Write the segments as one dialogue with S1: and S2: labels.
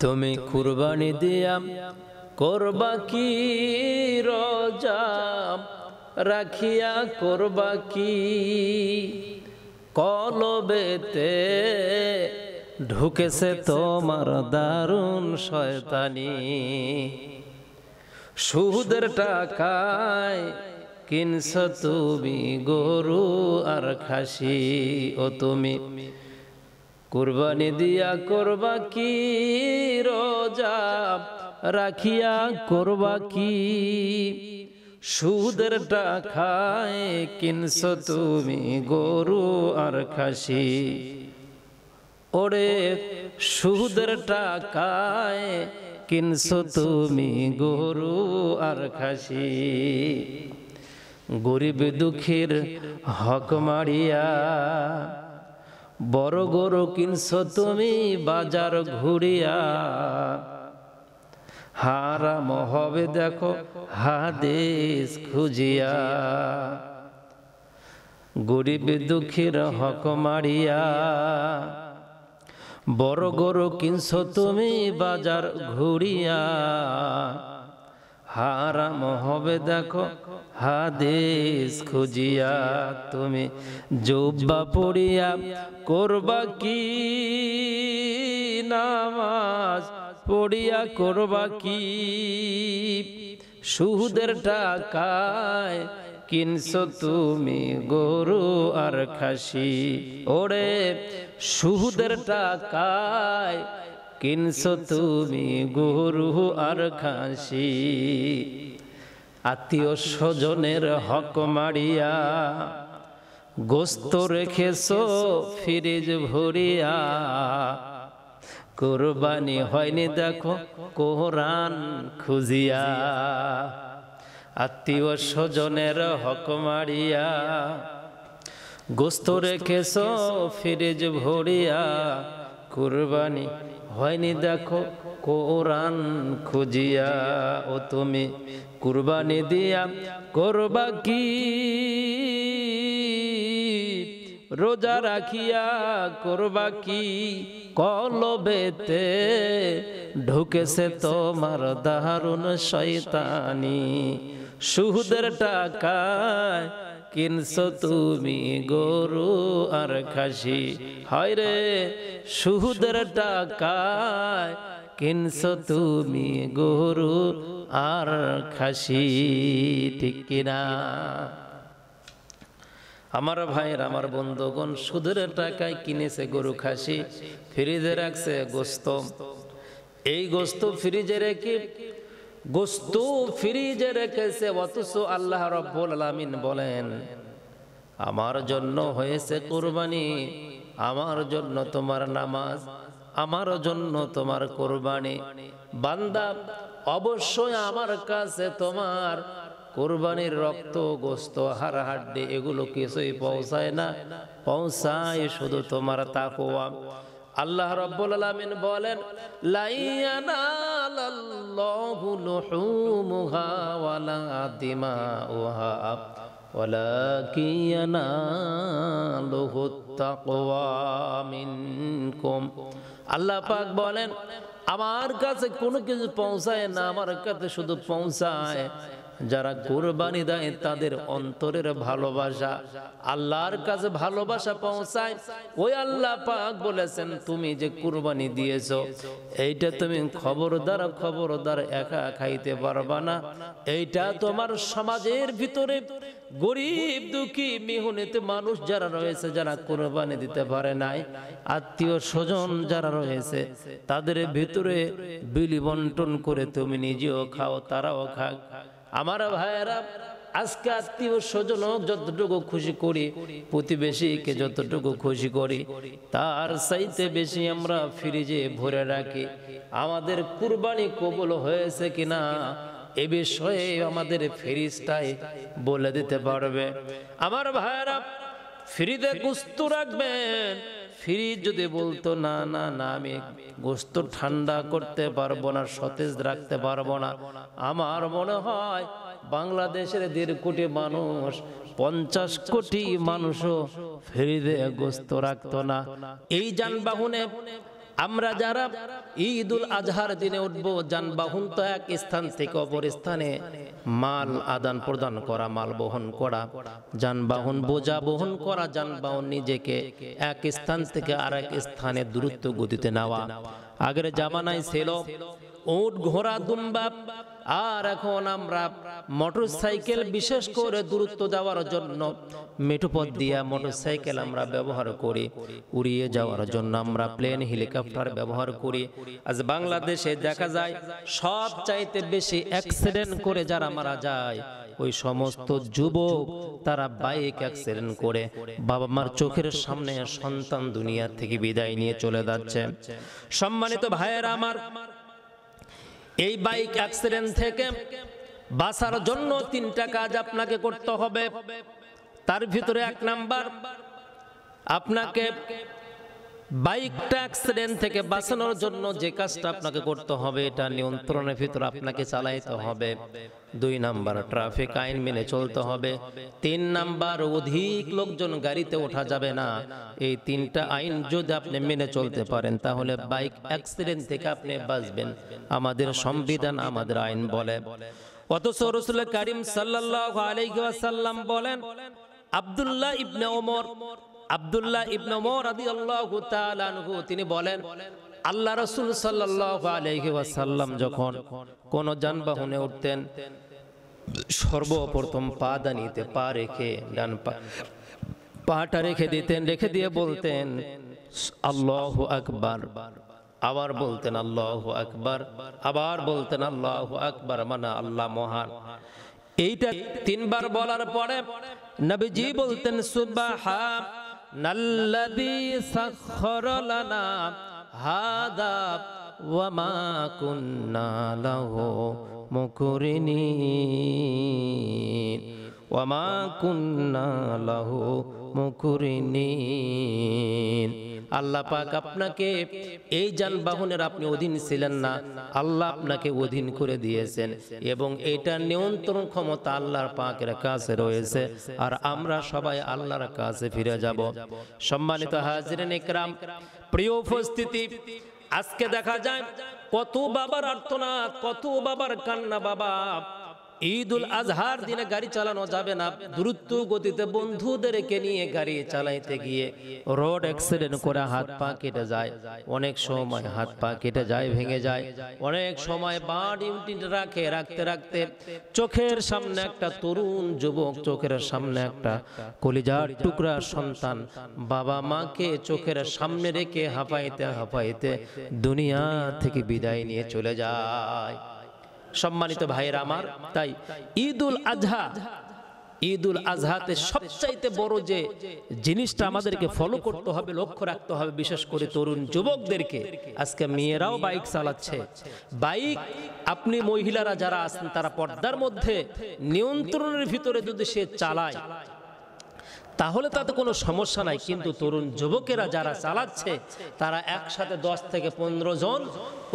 S1: তুমি কুরবানি দিয়াম করবা কি রজা রাখিয়া করবা কি কলবেতে ঢুকেছে তোমার দারুণ শয়তানি সুদের টাকায় কিনছ তুমি গরু আর খাসি ও তুমি কুরবানি দিয়া করবা কি রোজা রাখিয়া করবা কি সুদের টাকায় কিনস তুমি গরু আর খাসি ওরে সুদের টাকায় কিনস তুমি গরু আর খাসি গরিব দুঃখীর হক মারিয়া বড় গরু কিনছ তুমি বাজার ঘুরিয়া হারাম হবে দেখো হাদিস খুঁজিয়া গরিব দুঃখীর হক মারিয়া বড় গরু কিনছ তুমি বাজার ঘুরিয়া হারাম হবে দেখো হাদিস খুঁজিয়া তুমি জুব্বা পড়িয়া করবা কি নামাজ পড়িয়া করবা কি সুদের টাকায় কিনছো তুমি গরু আর খাসি ওরে সুদের টাকায় কিনছো তুমি গুরু আর খাসি আত্মীয় স্বজনের হক মারিয়া গোস্ত রেখেছো ফিরিজ ভরিয়া কোরবানি হয়নি দেখো কোরআন খুঁজিয়া আত্মীয় স্বজনের হক মারিয়া গোস্ত রেখেছ ফিরিজ ভরিয়া কুরবানি হয়নি দেখো কোরআন খুঁজিয়া ও তুমি কুরবানি দিয়া করবা কি রোজা রাখিয়া করবা কি কলবেতে ঢুকেছে তোমার দারুণ শৈতানি সুহুদের টাকায় কিনছো তুমি গরু আর খাসি হয় রে সুদের টাকায় কিনছো তুমি গরু আর খাসি ঠিক কিনা আমার ভাইয়ের আমার বন্ধুগণ সুদের টাকায় কিনেছে গরু খাসি ফ্রিজে রাখছে গোস্ত এই গোস্ত ফ্রিজে রেখে গোস্তু ফ্রিজে রেখেছে অথচ আল্লাহ রব্বুল আলমিন বলেন আমার জন্য হয়েছে কোরবানি আমার জন্য তোমার নামাজ আমার জন্য তোমার কোরবানি বান্দা অবশ্যই আমার কাছে তোমার কোরবানির রক্ত গোস্ত হাড় হাড্ডি এগুলো কিছুই পৌঁছায় না পৌঁছায় শুধু তোমার তাকুয়া আল্লাহ রব্বুল আলমিন বলেন লাইয়ানা الله لحومها ولا دماؤها ولكن يناله التقوى منكم আল্লাহ পাক বলেন আমার কাছে কোনো কিছু পৌঁছায় না আমার কাছে শুধু পৌঁছায় যারা কোরবানি দেয় তাদের অন্তরের ভালোবাসা আল্লাহর কাছে ভালোবাসা পৌঁছায় ওই আল্লাহ পাক বলেছেন তুমি যে কুরবানি দিয়েছ এইটা তুমি খবরদার খবরদার একা খাইতে পারবা না এইটা তোমার সমাজের ভিতরে গরিব দুঃখী মেহনতি মানুষ যারা রয়েছে যারা কোরবানি দিতে পারে নাই আত্মীয় স্বজন যারা রয়েছে তাদের ভিতরে বিলি বন্টন করে তুমি নিজেও খাও তারাও খাক আমার ভাইয়েরা আজকে আত্মীয় স্বজন যতটুকু খুশি করি প্রতিবেশীকে যতটুকু খুশি করি তার চাইতে বেশি আমরা ফ্রিজে ভরে রাখি আমাদের কুরবানি কবল হয়েছে কিনা এ বিষয়ে আমাদের ফেরিস্তায় বলে দিতে পারবে আমার ভাইয়েরা ফ্রিতে গুস্তু রাখবেন ফ্রিজ যদি বলতো না না না আমি গোস্ত ঠান্ডা করতে পারবো না সতেজ রাখতে পারবো না আমার মনে হয় বাংলাদেশের দেড় কোটি মানুষ পঞ্চাশ কোটি মানুষও ফ্রিজে গোস্ত রাখতো না এই যানবাহনে আমরা যারা ঈদুল আজহার দিনে উঠব যানবাহন তো এক স্থান থেকে অপর স্থানে মাল আদান প্রদান করা মাল বহন করা যানবাহন বোঝা বহন করা যানবাহন নিজেকে এক স্থান থেকে আর এক স্থানে দূরত্ব গতিতে নেওয়া আগের জামানায় ছিল উট ঘোড়া দুম্বাপ আর এখন আমরা মোটর সাইকেল বিশেষ করে দূরত্ব দেওয়ার জন্য মেঠোপথ দিয়া মোটর সাইকেল আমরা ব্যবহার করি উড়িয়ে যাওয়ার জন্য আমরা প্লেন হেলিকপ্টার ব্যবহার করি আজ বাংলাদেশে দেখা যায় সব চাইতে বেশি অ্যাক্সিডেন্ট করে যারা মারা যায় ওই সমস্ত যুবক তারা বাইক অ্যাক্সিডেন্ট করে বাবা মার চোখের সামনে সন্তান দুনিয়া থেকে বিদায় নিয়ে চলে যাচ্ছে সম্মানিত ভাইয়েরা আমার এই বাইক অ্যাক্সিডেন্ট থেকে বাঁচার জন্য তিনটা কাজ আপনাকে করতে হবে তার ভিতরে এক নাম্বার আপনাকে বাইকটা অ্যাক্সিডেন্ট থেকে বাঁচানোর জন্য যে কাজটা আপনাকে করতে হবে এটা নিয়ন্ত্রণের ভিতর আপনাকে চালাইতে হবে দুই নাম্বার ট্রাফিক আইন মেনে চলতে হবে তিন নাম্বার অধিক লোকজন গাড়িতে ওঠা যাবে না এই তিনটা আইন যদি আপনি মেনে চলতে পারেন তাহলে বাইক অ্যাক্সিডেন্ট থেকে আপনি বাঁচবেন আমাদের সংবিধান আমাদের আইন বলে অথচ রসুল করিম সাল্লাহ আলাইসাল্লাম বলেন আবদুল্লাহ ইবনে ওমর আবদুল্লাহ ইবনমর আদি আল্লাহ তিনি বলেন আল্লাহ রসুল সাল্লাম যখন কোনো যানবাহনে উঠতেন সর্বপ্রথম পা দানিতে পা রেখে ডান পা পাটা রেখে দিতেন রেখে দিয়ে বলতেন আল্লাহ আকবার আবার বলতেন আল্লাহ আকবার আবার বলতেন আল্লাহ আকবার মানে আল্লাহ মহান এইটা তিনবার বলার পরে নবীজি বলতেন সুবাহা الذي سخر لنا هذا وما كنا له مكرنين ওয়ামা কুন্না লাহু আল্লাহ পাক আপনাকে এই যানবাহনের আপনি অধীন ছিলেন না আল্লাহ আপনাকে অধীন করে দিয়েছেন এবং এটা নিয়ন্ত্রণ ক্ষমতা আল্লাহর পাকের কাছে রয়েছে আর আমরা সবাই আল্লাহর কাছে ফিরে যাব সম্মানিত হাজিরেন একরাম প্রিয় উপস্থিতি আজকে দেখা যায় কত বাবার আর্তনাদ কত বাবার কান্না বাবা ঈদ উল আজহার দিনে গাড়ি চালানো যাবে না দ্রুত গতিতে বন্ধুদেরকে নিয়ে গাড়ি চালাইতে গিয়ে রোড অ্যাক্সিডেন্ট করে হাত পা কেটে যায় অনেক সময় হাত পা কেটে যায় ভেঙে যায় অনেক সময় বাড ইউনিট রাখে রাখতে রাখতে চোখের সামনে একটা তরুণ যুবক চোখের সামনে একটা কলিজার টুকরা সন্তান বাবা মাকে চোখের সামনে রেখে হাঁপাইতে হাঁপাইতে দুনিয়া থেকে বিদায় নিয়ে চলে যায় সম্মানিত ভাইয়ের আমার তাই ঈদুল আজহা ঈদুল আজহাতে সবচাইতে বড় যে জিনিসটা আমাদেরকে ফলো করতে হবে লক্ষ্য রাখতে হবে বিশেষ করে তরুণ যুবকদেরকে আজকে মেয়েরাও বাইক চালাচ্ছে বাইক আপনি মহিলারা যারা আছেন তারা পর্দার মধ্যে নিয়ন্ত্রণের ভিতরে যদি সে চালায় তাহলে তাতে কোনো সমস্যা নাই কিন্তু তরুণ যুবকেরা যারা চালাচ্ছে তারা একসাথে দশ থেকে পনেরো জন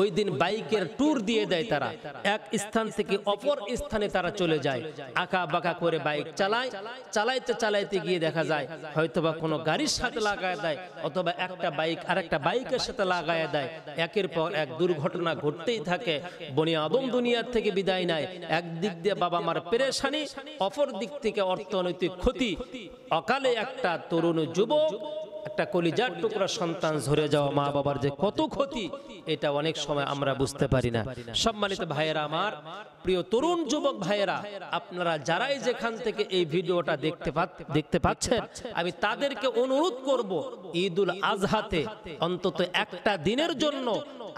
S1: ওই দিন বাইকের ট্যুর দিয়ে দেয় তারা এক স্থান থেকে অপর স্থানে তারা চলে যায় আঁকা বাঁকা করে বাইক চালায় চালাইতে চালাইতে গিয়ে দেখা যায় হয়তোবা কোনো গাড়ির সাথে লাগায় দেয় অথবা একটা বাইক আর একটা বাইকের সাথে লাগায় দেয় একের পর এক দুর্ঘটনা ঘটতেই থাকে বনি আদম দুনিয়ার থেকে বিদায় নেয় একদিক দিয়ে বাবা মার পেরেশানি অপর দিক থেকে অর্থনৈতিক ক্ষতি অকালে একটা তরুণ যুবক একটা কলিজার টুকরা সন্তান ঝরে যাওয়া মা বাবার যে কত ক্ষতি এটা অনেক সময় আমরা বুঝতে পারি না সম্মানিত ভাইয়েরা আমার প্রিয় তরুণ যুবক ভাইয়েরা আপনারা যারাই যেখান থেকে এই ভিডিওটা দেখতে দেখতে পাচ্ছেন আমি তাদেরকে অনুরোধ করব ঈদুল আজহাতে অন্তত একটা দিনের জন্য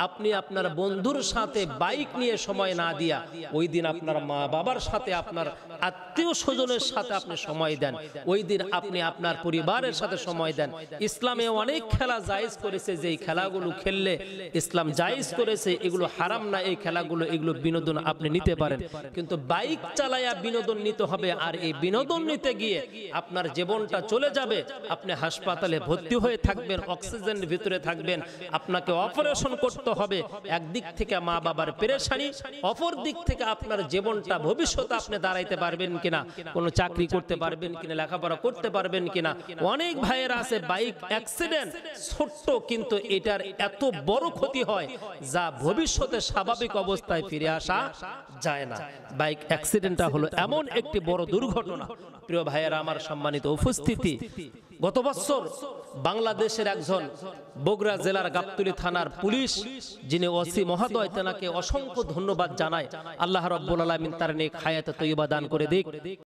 S1: আপনি আপনার বন্ধুর সাথে বাইক নিয়ে সময় না দিয়া ওই দিন আপনার মা বাবার সাথে আপনার আত্মীয় স্বজনের সাথে আপনি সময় দেন ওই দিন আপনি আপনার পরিবারের সাথে সময় দেন ইসলামে অনেক খেলা জায়জ করেছে যে খেলাগুলো খেললে ইসলাম জায়জ করেছে এগুলো হারাম না এই খেলাগুলো এগুলো বিনোদন আপনি নিতে পারেন কিন্তু বাইক চালায়া বিনোদন নিতে হবে আর এই বিনোদন নিতে গিয়ে আপনার জীবনটা চলে যাবে আপনি হাসপাতালে ভর্তি হয়ে থাকবেন অক্সিজেনের ভিতরে থাকবেন আপনাকে অপারেশন করতে মুক্ত হবে একদিক থেকে মা বাবার পেরেশানি অপর দিক থেকে আপনার জীবনটা ভবিষ্যৎ আপনি দাঁড়াইতে পারবেন কিনা কোনো চাকরি করতে পারবেন কিনা লেখাপড়া করতে পারবেন কিনা অনেক ভাইয়েরা আছে বাইক অ্যাক্সিডেন্ট ছোট্ট কিন্তু এটার এত বড় ক্ষতি হয় যা ভবিষ্যতে স্বাভাবিক অবস্থায় ফিরে আসা যায় না বাইক অ্যাক্সিডেন্টটা হলো এমন একটি বড় দুর্ঘটনা প্রিয় ভাইয়েরা আমার সম্মানিত উপস্থিতি গত বছর বাংলাদেশের একজন বগুড়া জেলার গাবতুলি থানার পুলিশ যিনি ওসি মহাদয় তেনাকে অসংখ্য ধন্যবাদ জানায় আল্লাহ রব্বুল আলমিন তার নেক হায়াত তৈবা দান করে দিক